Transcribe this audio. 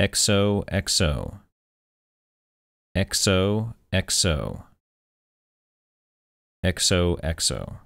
XO XO XO XO XO XO